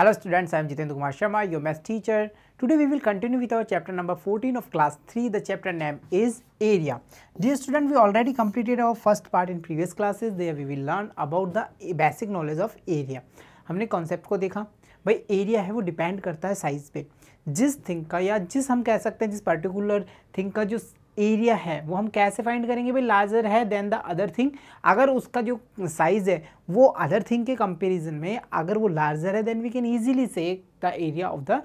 Hello students I am Jitendra Kumar Sharma your math teacher today we will continue with our chapter number 14 of class three the chapter name is area dear student we already completed our first part in previous classes there we will learn about the basic knowledge of area हमने concept को देखा भाई area है वो depend करता है size पे जिस थिंक का या जिस हम कह सकते हैं जिस पर्टिकुलर थिंक का जो एरिया है वो हम कैसे फाइंड करेंगे भाई लार्जर है देन द अदर थिंग अगर उसका जो साइज़ है वो अदर थिंग के कंपैरिजन में अगर वो लार्जर है then we can easily say the area of the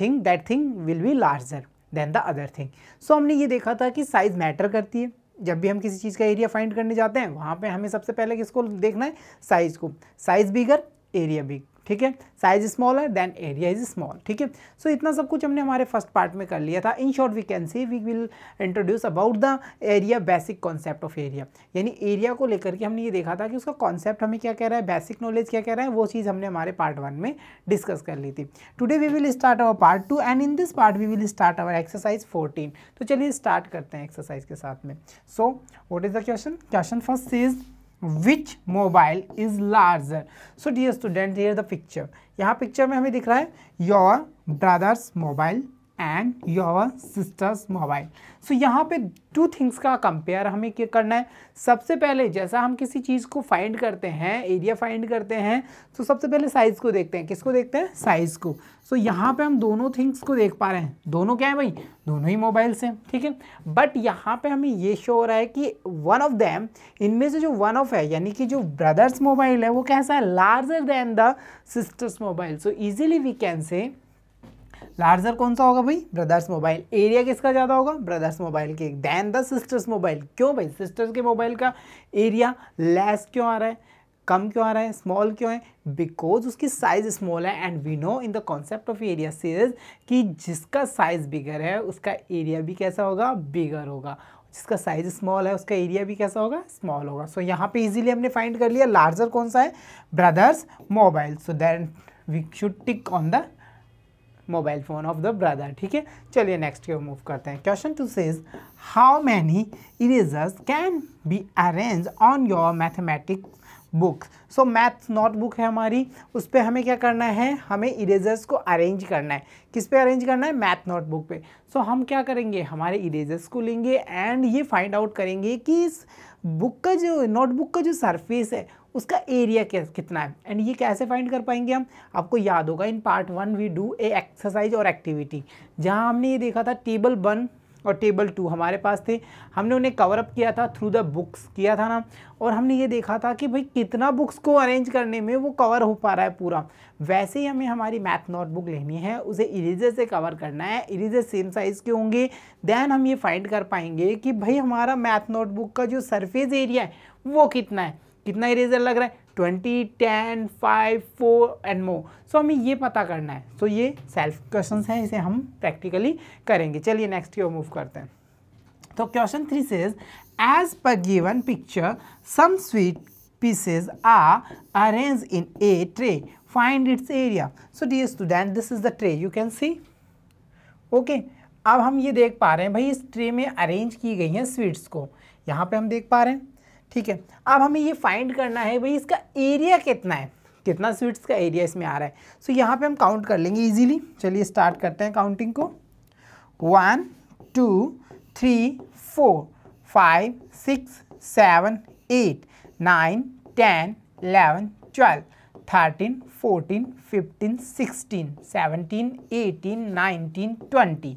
thing that thing will be larger than the other thing so हमने ये देखा था कि साइज़ मैटर करती है जब भी हम किसी चीज़ का एरिया फाइंड करने जाते हैं वहाँ पर हमें सबसे पहले किसको देखना है साइज़ को साइज़ बिगर एरिया बिग ठीक है साइज स्मॉल है देन एरिया इज स्मॉल ठीक है सो इतना सब कुछ हमने हमारे फर्स्ट पार्ट में कर लिया था in short we can see we will introduce about the area basic concept of area यानी एरिया को लेकर के हमने ये देखा था कि उसका कॉन्सेप्ट हमें क्या कह रहा है बेसिक नॉलेज क्या कह रहा है वो चीज़ हमने हमारे पार्ट वन में डिस्कस कर ली थी today we will start our part two and in this part we will start our exercise fourteen तो चलिए स्टार्ट करते हैं एक्सरसाइज के साथ में so what is the question question first is which mobile is larger so dear student here the picture यहाँ picture में हमें दिख रहा है your brother's mobile and your sister's mobile so यहाँ पे टू थिंग्स का कंपेयर हमें क्या करना है सबसे पहले जैसा हम किसी चीज़ को फाइंड करते हैं एरिया फाइंड करते हैं तो सबसे पहले साइज़ को देखते हैं किसको देखते हैं साइज़ को सो so, यहाँ पे हम दोनों थिंग्स को देख पा रहे हैं दोनों क्या है भाई दोनों ही मोबाइल्स हैं ठीक है बट यहाँ पे हमें ये शो हो रहा है कि वन ऑफ दैम इनमें से जो वन ऑफ है यानी कि जो ब्रदर्स मोबाइल है वो कैसा है larger than the sister's mobile so easily we can say larger कौन सा होगा भाई ब्रदर्स मोबाइल एरिया किसका ज़्यादा होगा ब्रदर्स मोबाइल के दैन द सिस्टर्स मोबाइल क्यों भाई सिस्टर्स के मोबाइल का एरिया लेस क्यों आ रहा है कम क्यों आ रहा है स्मॉल क्यों है बिकॉज उसकी साइज़ स्मॉल है and we know in the concept of area series कि जिसका साइज़ बिगर है उसका एरिया भी कैसा होगा बिगर होगा जिसका साइज स्मॉल है उसका एरिया भी कैसा होगा स्मॉल होगा सो so, यहाँ पे इजीली हमने फाइंड कर लिया लार्जर कौन सा है brother's mobile so then we should tick on the mobile phone of the brother ठीक है चलिए नेक्स्ट क्यों मूव करते हैं question two says how many erasers can be arrange on your mathematic book so math notebook है हमारी उस पर हमें क्या करना है हमें इरेजर्स को अरेंज करना है किस पे अरेंज करना है मैथ नोट बुक पे सो so, हम क्या करेंगे हमारे इरेजर्स को लेंगे एंड ये फाइंड आउट करेंगे कि इस बुक का जो नोटबुक का जो सरफेस है उसका एरिया कितना है एंड ये कैसे फाइंड कर पाएंगे हम आपको याद होगा in part one we do a exercise और एक्टिविटी जहाँ हमने ये देखा था टेबल वन और टेबल टू हमारे पास थे हमने उन्हें कवर अप किया था थ्रू द बुक्स किया था ना और हमने ये देखा था कि भाई कितना बुक्स को अरेंज करने में वो कवर हो पा रहा है पूरा वैसे ही हमें हमारी मैथ नोटबुक लेनी है उसे इरेजर से कवर करना है इरेजर सेम साइज़ के होंगे देन हम ये फाइंड कर पाएंगे कि भाई हमारा मैथ नोटबुक का जो सरफेस एरिया है वो कितना है कितना इरेजर लग रहा है twenty ten five four and more so हमें ये पता करना है सो so, ये सेल्फ क्वेश्चन हैं इसे हम प्रैक्टिकली करेंगे चलिए नेक्स्ट की ओर मूव करते हैं तो question three says as per given picture some sweet pieces are arrange in a tray find its area so dear student this is the tray you can see okay अब हम ये देख पा रहे हैं भाई इस ट्रे में अरेंज की गई हैं स्वीट्स को यहाँ पे हम देख पा रहे हैं ठीक है अब हमें ये फाइंड करना है भाई इसका एरिया कितना है कितना स्वीट्स का एरिया इसमें आ रहा है सो so, यहाँ पे हम काउंट कर लेंगे इजीली चलिए स्टार्ट करते हैं काउंटिंग को one two three four five six seven eight nine ten eleven twelve thirteen fourteen fifteen sixteen seventeen eighteen nineteen twenty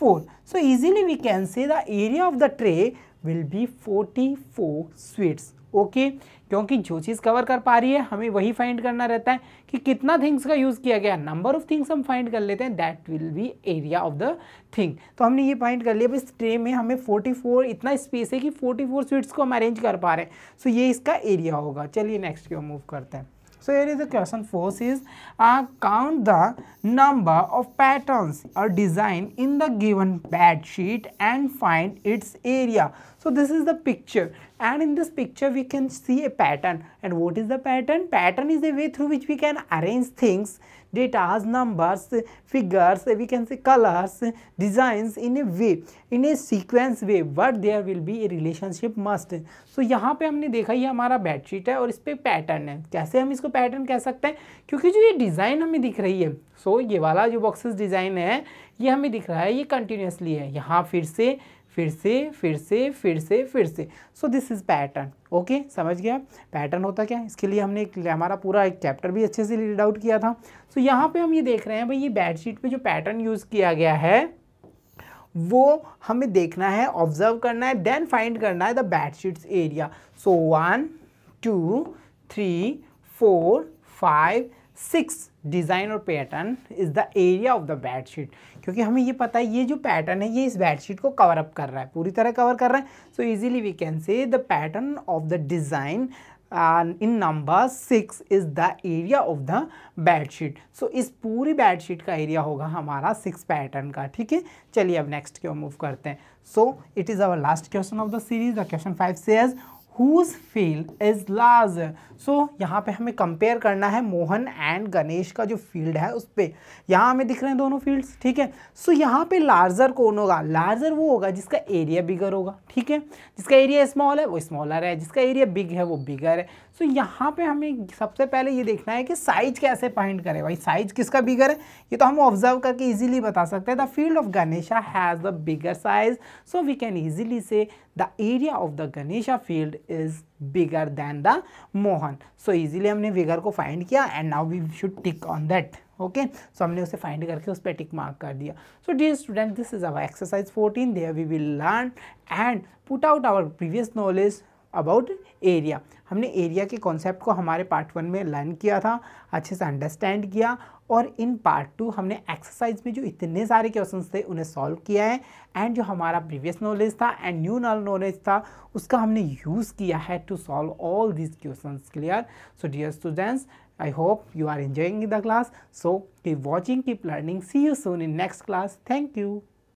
4. So easily we can say the area of the tray will be 44 sweets. Okay okay? क्योंकि जो चीज़ cover कर पा रही है हमें वही find करना रहता है कि कितना थिंग्स का यूज़ किया गया नंबर ऑफ थिंग्स हम फाइंड कर लेते हैं that will be area of the thing तो हमने ये फाइंड कर लिया इस ट्रे में हमें 44 इतना स्पेस है कि 44 स्वीट्स को हम अरेंज कर पा रहे हैं सो so ये इसका एरिया होगा चलिए नेक्स्ट की मूव करते हैं So here is the question force is uh, count the number of patterns or design in the given pad sheet and find its area. so this is the picture and in this picture we can see a pattern and what is the pattern pattern is a way through which we can arrange things data numbers figures we can say colors designs in a way in a sequence way but there will be a relationship must so yahan pe humne dekha ye hamara bed sheet hai aur is pe pattern hai kaise hum isko pattern keh sakte hain kyunki jo ye design hame dikh rahi hai so, ye wala jo boxes design hai ये हमें दिख रहा है ये continuously है यहाँ फिर से फिर से फिर से फिर से फिर से so this is pattern okay समझ गया पैटर्न होता क्या इसके लिए हमने हमारा पूरा एक चैप्टर भी अच्छे से रीड आउट किया था सो so, यहाँ पे हम ये देख रहे हैं भाई ये बेडशीट पे जो पैटर्न यूज़ किया गया है वो हमें देखना है ऑब्जर्व करना है देन फाइंड करना है the bedsheets area so one two three four five six design और pattern is the area of the bed sheet क्योंकि हमें ये पता है ये जो पैटर्न है ये इस बेड शीट को कवर अप कर रहा है पूरी तरह कवर कर रहा है so easily we can say the pattern of the design in number six is the area of the bed sheet so इस पूरी बेड शीट का एरिया होगा हमारा सिक्स पैटर्न का ठीक है चलिए अब नेक्स्ट क्यों मूव करते हैं so it is our last question of the series the question five as whose field is large so यहाँ पे हमें कंपेयर करना है मोहन एंड गणेश का जो फील्ड है उस पर यहाँ हमें दिख रहे हैं दोनों फील्ड्स ठीक है सो so, यहाँ पे लार्जर कौन होगा लार्जर वो होगा जिसका एरिया बिगर होगा ठीक है जिसका एरिया स्मॉल है वो स्मॉलर है जिसका एरिया बिग है वो बिगर है सो so, यहाँ पे हमें सबसे पहले ये देखना है कि साइज कैसे पॉइंट करें भाई साइज किसका बिगर है ये तो हम ऑब्जर्व करके ईजिली बता सकते हैं the field of Ganesha has the bigger size so we can easily say the area of the Ganesha field is bigger than the Mohan so easily हमने बिगर को फाइंड किया and now we should tick on that okay so हमने उसे find करके उस पर टिक mark कर दिया so dear student this is our exercise fourteen there we will learn and put out our previous knowledge about area हमने area के concept को हमारे पार्ट वन में लर्न किया था अच्छे से अंडरस्टैंड किया और इन पार्ट टू हमने एक्सरसाइज में जो इतने सारे क्वेश्चन थे उन्हें सॉल्व किया है एंड जो हमारा प्रीवियस नॉलेज था एंड न्यू नॉलेज था उसका हमने यूज़ किया है to solve all this question clear so dear students I hope you are enjoying the class so keep watching keep learning see you soon in next class thank you